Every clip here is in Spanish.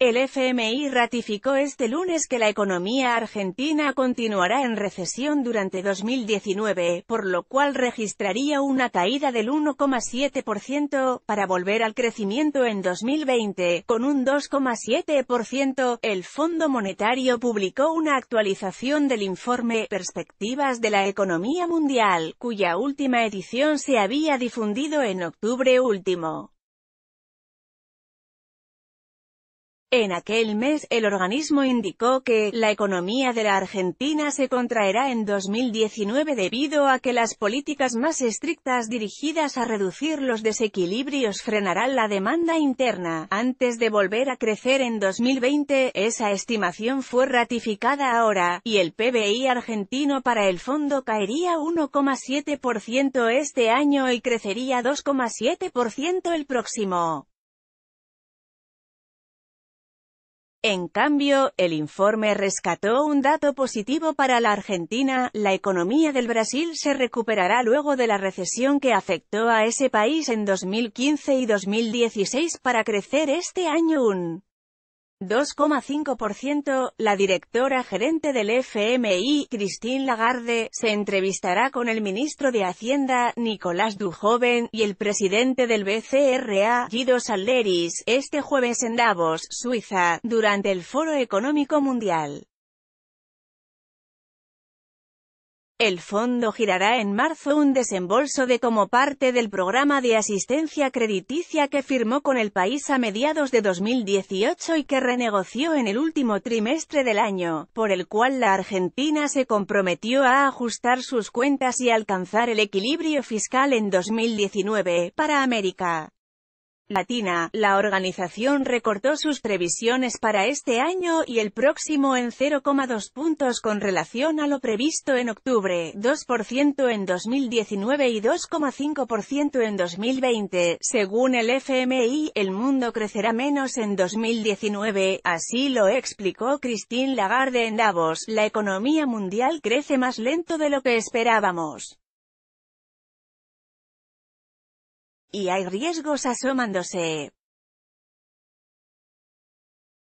El FMI ratificó este lunes que la economía argentina continuará en recesión durante 2019, por lo cual registraría una caída del 1,7%, para volver al crecimiento en 2020, con un 2,7%. El Fondo Monetario publicó una actualización del informe Perspectivas de la Economía Mundial, cuya última edición se había difundido en octubre último. En aquel mes, el organismo indicó que, la economía de la Argentina se contraerá en 2019 debido a que las políticas más estrictas dirigidas a reducir los desequilibrios frenarán la demanda interna, antes de volver a crecer en 2020, esa estimación fue ratificada ahora, y el PBI argentino para el fondo caería 1,7% este año y crecería 2,7% el próximo. En cambio, el informe rescató un dato positivo para la Argentina, la economía del Brasil se recuperará luego de la recesión que afectó a ese país en 2015 y 2016 para crecer este año un 2,5%, la directora gerente del FMI, Christine Lagarde, se entrevistará con el ministro de Hacienda, Nicolás Dujoven, y el presidente del BCRA, Guido Salderis, este jueves en Davos, Suiza, durante el Foro Económico Mundial. El fondo girará en marzo un desembolso de como parte del programa de asistencia crediticia que firmó con el país a mediados de 2018 y que renegoció en el último trimestre del año, por el cual la Argentina se comprometió a ajustar sus cuentas y alcanzar el equilibrio fiscal en 2019, para América. Latina, la organización recortó sus previsiones para este año y el próximo en 0,2 puntos con relación a lo previsto en octubre, 2% en 2019 y 2,5% en 2020. Según el FMI, el mundo crecerá menos en 2019, así lo explicó Christine Lagarde en Davos. La economía mundial crece más lento de lo que esperábamos. y hay riesgos asomándose.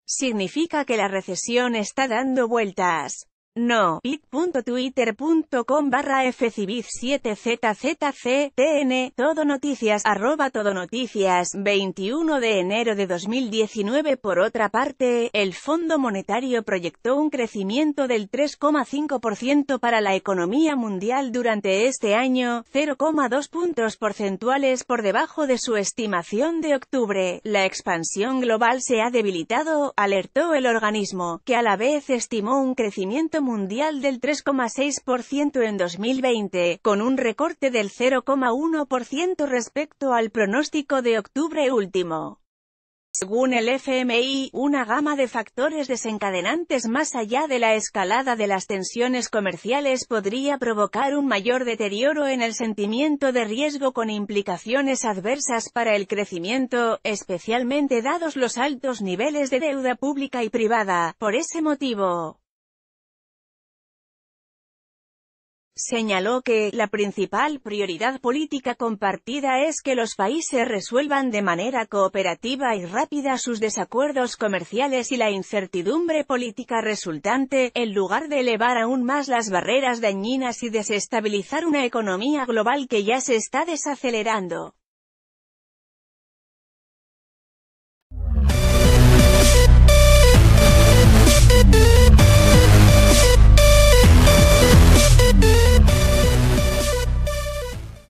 Significa que la recesión está dando vueltas. No. Pit.twitter.com barra 7 zzctn Todo noticias arroba todo noticias 21 de enero de 2019 Por otra parte, el Fondo Monetario proyectó un crecimiento del 3,5% para la economía mundial durante este año, 0,2 puntos porcentuales por debajo de su estimación de octubre. La expansión global se ha debilitado, alertó el organismo, que a la vez estimó un crecimiento mundial del 3,6% en 2020, con un recorte del 0,1% respecto al pronóstico de octubre último. Según el FMI, una gama de factores desencadenantes más allá de la escalada de las tensiones comerciales podría provocar un mayor deterioro en el sentimiento de riesgo con implicaciones adversas para el crecimiento, especialmente dados los altos niveles de deuda pública y privada. Por ese motivo, Señaló que, la principal prioridad política compartida es que los países resuelvan de manera cooperativa y rápida sus desacuerdos comerciales y la incertidumbre política resultante, en lugar de elevar aún más las barreras dañinas y desestabilizar una economía global que ya se está desacelerando.